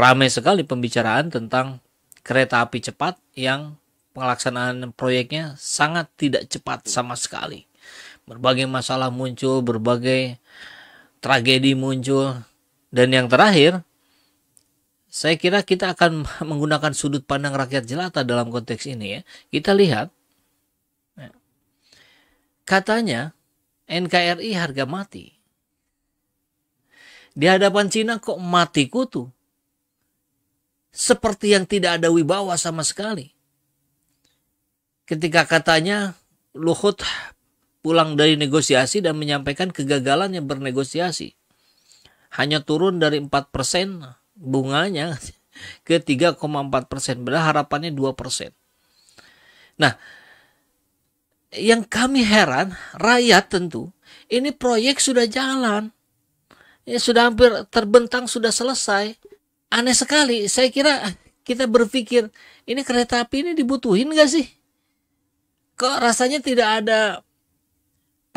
ramai sekali pembicaraan tentang kereta api cepat yang pelaksanaan proyeknya sangat tidak cepat sama sekali. Berbagai masalah muncul, berbagai tragedi muncul, dan yang terakhir, saya kira kita akan menggunakan sudut pandang rakyat jelata dalam konteks ini ya. Kita lihat, ya. katanya NKRI harga mati. Di hadapan Cina kok mati kutu? seperti yang tidak ada wibawa sama sekali. Ketika katanya Luhut pulang dari negosiasi dan menyampaikan kegagalannya bernegosiasi. Hanya turun dari 4% bunganya ke 3,4%. Padahal harapannya 2%. Nah, yang kami heran, rakyat tentu, ini proyek sudah jalan. ini ya, sudah hampir terbentang, sudah selesai aneh sekali. Saya kira ah, kita berpikir ini kereta api ini dibutuhin gak sih? Kok rasanya tidak ada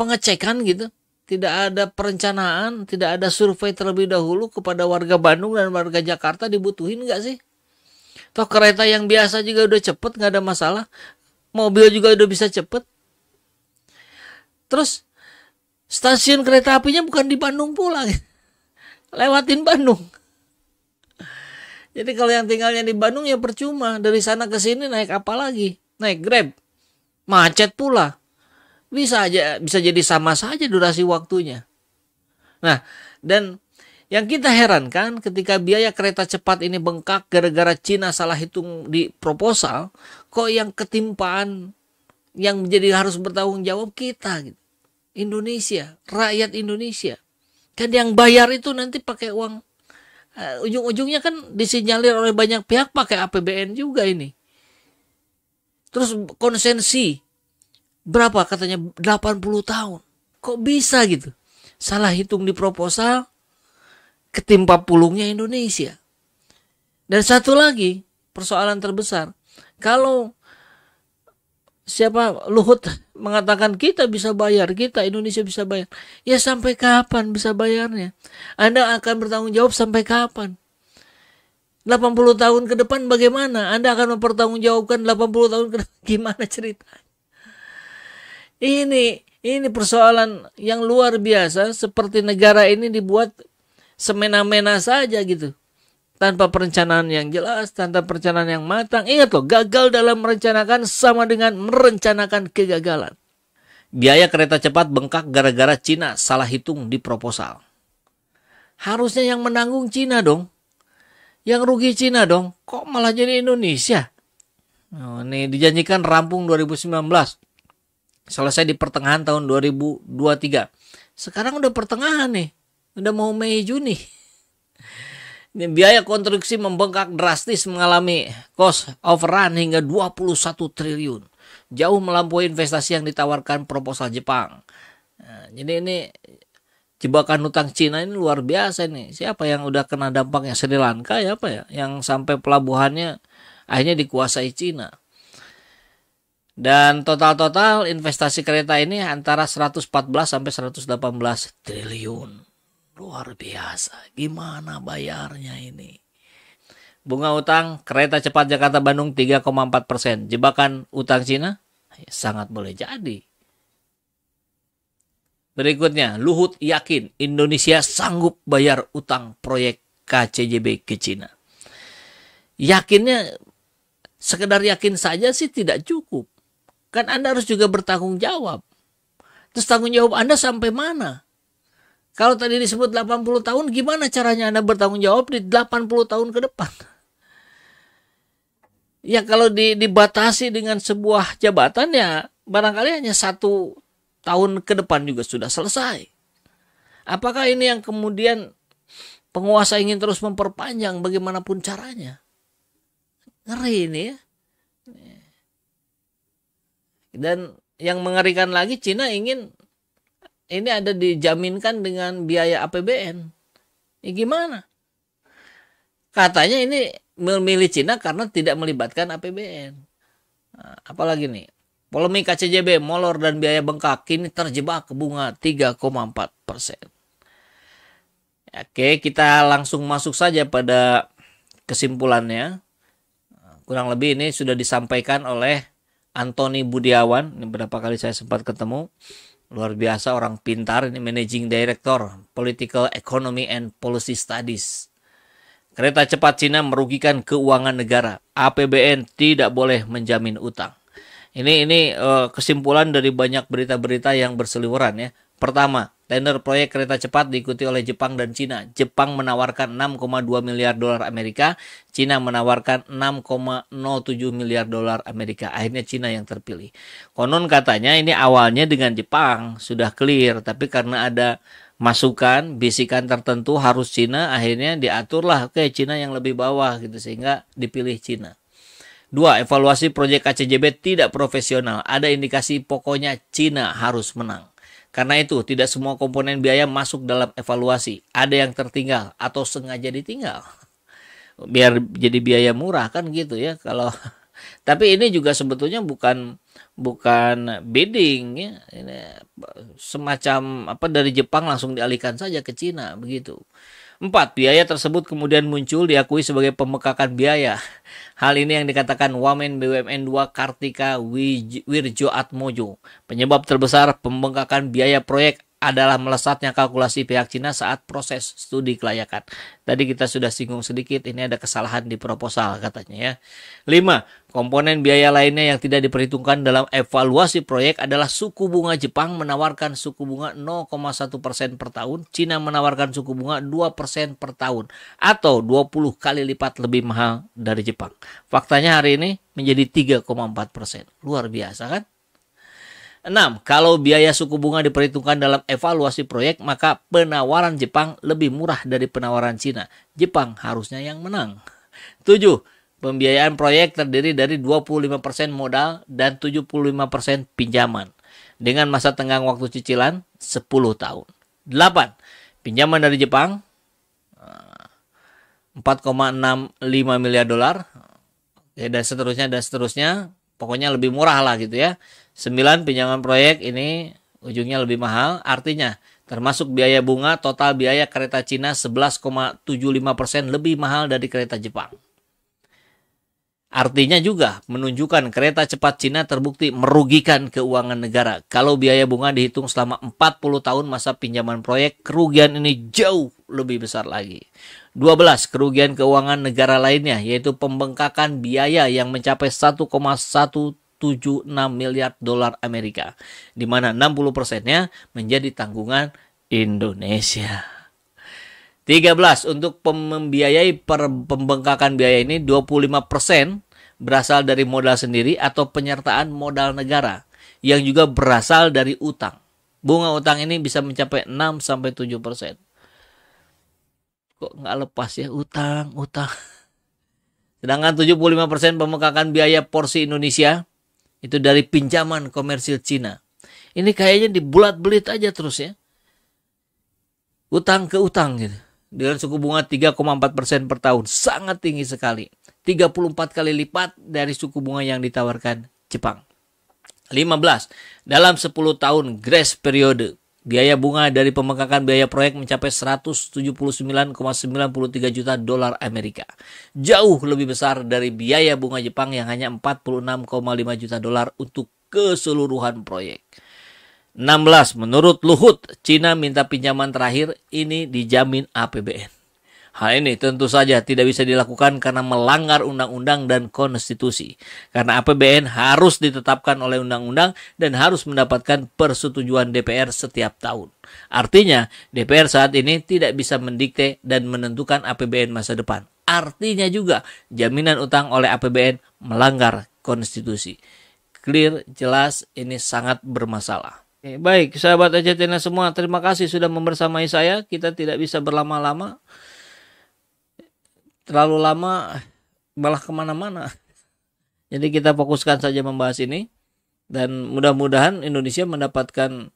pengecekan gitu? Tidak ada perencanaan, tidak ada survei terlebih dahulu kepada warga Bandung dan warga Jakarta dibutuhin gak sih? Toh kereta yang biasa juga udah cepet gak ada masalah. Mobil juga udah bisa cepet. Terus stasiun kereta apinya bukan di Bandung pula. Lewatin Bandung. Jadi kalau yang tinggalnya di Bandung ya percuma. Dari sana ke sini naik apa lagi? Naik Grab. Macet pula. Bisa aja bisa jadi sama saja durasi waktunya. Nah, dan yang kita herankan ketika biaya kereta cepat ini bengkak gara-gara Cina salah hitung di proposal, kok yang ketimpaan yang menjadi harus bertanggung jawab kita gitu. Indonesia, rakyat Indonesia. Kan yang bayar itu nanti pakai uang uh, ujung-ujungnya kan disinyalir oleh banyak pihak pakai APBN juga ini. Terus konsensi berapa katanya 80 tahun. Kok bisa gitu? Salah hitung di proposal ketimpa pulungnya Indonesia. Dan satu lagi persoalan terbesar, kalau siapa Luhut mengatakan kita bisa bayar, kita Indonesia bisa bayar. Ya sampai kapan bisa bayarnya? Anda akan bertanggung jawab sampai kapan? 80 tahun ke depan bagaimana? Anda akan mempertanggungjawabkan 80 tahun ke depan gimana ceritanya? Ini ini persoalan yang luar biasa seperti negara ini dibuat semena-mena saja gitu tanpa perencanaan yang jelas, tanpa perencanaan yang matang. Ingat loh, gagal dalam merencanakan sama dengan merencanakan kegagalan. Biaya kereta cepat bengkak gara-gara Cina salah hitung di proposal. Harusnya yang menanggung Cina dong. Yang rugi Cina dong. Kok malah jadi Indonesia? Oh, ini dijanjikan rampung 2019. Selesai di pertengahan tahun 2023. Sekarang udah pertengahan nih. Udah mau Mei Juni biaya konstruksi membengkak drastis mengalami cost overrun hingga 21 triliun. Jauh melampaui investasi yang ditawarkan proposal Jepang. Nah, jadi ini jebakan utang Cina ini luar biasa nih. Siapa yang udah kena dampaknya Sri Lanka ya apa ya yang sampai pelabuhannya akhirnya dikuasai Cina. Dan total-total investasi kereta ini antara 114 sampai 118 triliun. Luar biasa, gimana bayarnya ini? Bunga utang kereta cepat Jakarta Bandung 3,4 persen. Jebakan utang Cina ya, sangat boleh jadi. Berikutnya, Luhut yakin Indonesia sanggup bayar utang proyek KCJB ke Cina. Yakinnya, sekedar yakin saja sih tidak cukup. Kan Anda harus juga bertanggung jawab. Terus tanggung jawab Anda sampai mana? Kalau tadi disebut 80 tahun, gimana caranya Anda bertanggung jawab di 80 tahun ke depan? Ya kalau dibatasi dengan sebuah jabatan ya barangkali hanya satu tahun ke depan juga sudah selesai. Apakah ini yang kemudian penguasa ingin terus memperpanjang bagaimanapun caranya? Ngeri ini ya. Dan yang mengerikan lagi Cina ingin ini ada dijaminkan dengan biaya APBN. Ya gimana? Katanya ini memilih Cina karena tidak melibatkan APBN. Nah, apalagi nih, polemik KCJB, molor dan biaya bengkak kini terjebak ke bunga 3,4 persen. Oke, kita langsung masuk saja pada kesimpulannya. Kurang lebih ini sudah disampaikan oleh Antoni Budiawan, ini berapa kali saya sempat ketemu. Luar biasa orang pintar ini Managing Director Political Economy and Policy Studies. Kereta cepat Cina merugikan keuangan negara. APBN tidak boleh menjamin utang. Ini ini eh, kesimpulan dari banyak berita-berita yang berseliweran ya. Pertama, tender proyek kereta cepat diikuti oleh Jepang dan Cina. Jepang menawarkan 6,2 miliar dolar Amerika, Cina menawarkan 6,07 miliar dolar Amerika. Akhirnya Cina yang terpilih. Konon katanya ini awalnya dengan Jepang sudah clear, tapi karena ada masukan bisikan tertentu harus Cina akhirnya diaturlah ke Cina yang lebih bawah gitu sehingga dipilih Cina. Dua, evaluasi proyek KCJB tidak profesional. Ada indikasi pokoknya Cina harus menang. Karena itu, tidak semua komponen biaya masuk dalam evaluasi. Ada yang tertinggal atau sengaja ditinggal. Biar jadi biaya murah kan gitu ya. Kalau tapi ini juga sebetulnya bukan bukan bidding ya. Ini semacam apa dari Jepang langsung dialihkan saja ke Cina begitu. Empat Biaya tersebut kemudian muncul diakui sebagai pemekakan biaya. Hal ini yang dikatakan Wamen BUMN 2 Kartika Wirjo Atmojo. Penyebab terbesar pembengkakan biaya proyek adalah melesatnya kalkulasi pihak Cina saat proses studi kelayakan. Tadi kita sudah singgung sedikit, ini ada kesalahan di proposal katanya ya. 5. Komponen biaya lainnya yang tidak diperhitungkan dalam evaluasi proyek adalah suku bunga Jepang menawarkan suku bunga 0,1% per tahun, Cina menawarkan suku bunga 2% per tahun atau 20 kali lipat lebih mahal dari Jepang. Faktanya hari ini menjadi 3,4%. Luar biasa kan? 6. Kalau biaya suku bunga diperhitungkan dalam evaluasi proyek, maka penawaran Jepang lebih murah dari penawaran Cina. Jepang harusnya yang menang. 7. Pembiayaan proyek terdiri dari 25% modal dan 75% pinjaman. Dengan masa tenggang waktu cicilan 10 tahun. 8. Pinjaman dari Jepang 4,65 eh, miliar dolar. Ya, dan seterusnya dan seterusnya. Pokoknya lebih murah lah gitu ya. 9. Pinjaman proyek ini ujungnya lebih mahal. Artinya termasuk biaya bunga total biaya kereta Cina 11,75% lebih mahal dari kereta Jepang. Artinya juga menunjukkan kereta cepat Cina terbukti merugikan keuangan negara. Kalau biaya bunga dihitung selama 40 tahun masa pinjaman proyek, kerugian ini jauh lebih besar lagi. 12. Kerugian keuangan negara lainnya yaitu pembengkakan biaya yang mencapai 1,1 1,76 miliar dolar Amerika, di mana 60 persennya menjadi tanggungan Indonesia. 13 untuk membiayai per pembengkakan biaya ini 25 persen berasal dari modal sendiri atau penyertaan modal negara yang juga berasal dari utang. Bunga utang ini bisa mencapai 6 sampai 7 persen. Kok nggak lepas ya utang, utang. Sedangkan 75 persen pembengkakan biaya porsi Indonesia itu dari pinjaman komersil Cina. Ini kayaknya dibulat-belit aja terus ya. Utang ke utang gitu. Dengan suku bunga 3,4 persen per tahun. Sangat tinggi sekali. 34 kali lipat dari suku bunga yang ditawarkan Jepang. 15. Dalam 10 tahun grace periode Biaya bunga dari pemekakan biaya proyek mencapai 179,93 juta dolar Amerika. Jauh lebih besar dari biaya bunga Jepang yang hanya 46,5 juta dolar untuk keseluruhan proyek. 16. Menurut Luhut, Cina minta pinjaman terakhir ini dijamin APBN. Hal ini tentu saja tidak bisa dilakukan karena melanggar undang-undang dan konstitusi. Karena APBN harus ditetapkan oleh undang-undang dan harus mendapatkan persetujuan DPR setiap tahun. Artinya, DPR saat ini tidak bisa mendikte dan menentukan APBN masa depan. Artinya juga jaminan utang oleh APBN melanggar konstitusi. Clear, jelas, ini sangat bermasalah. Baik, sahabat Ajatina semua, terima kasih sudah membersamai saya. Kita tidak bisa berlama-lama terlalu lama malah kemana-mana. Jadi kita fokuskan saja membahas ini dan mudah-mudahan Indonesia mendapatkan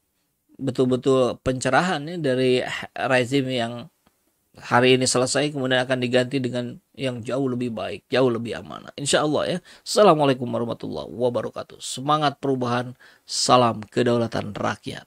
betul-betul pencerahan ya dari rezim yang hari ini selesai kemudian akan diganti dengan yang jauh lebih baik, jauh lebih amanah. Insya Allah ya. Assalamualaikum warahmatullahi wabarakatuh. Semangat perubahan, salam kedaulatan rakyat.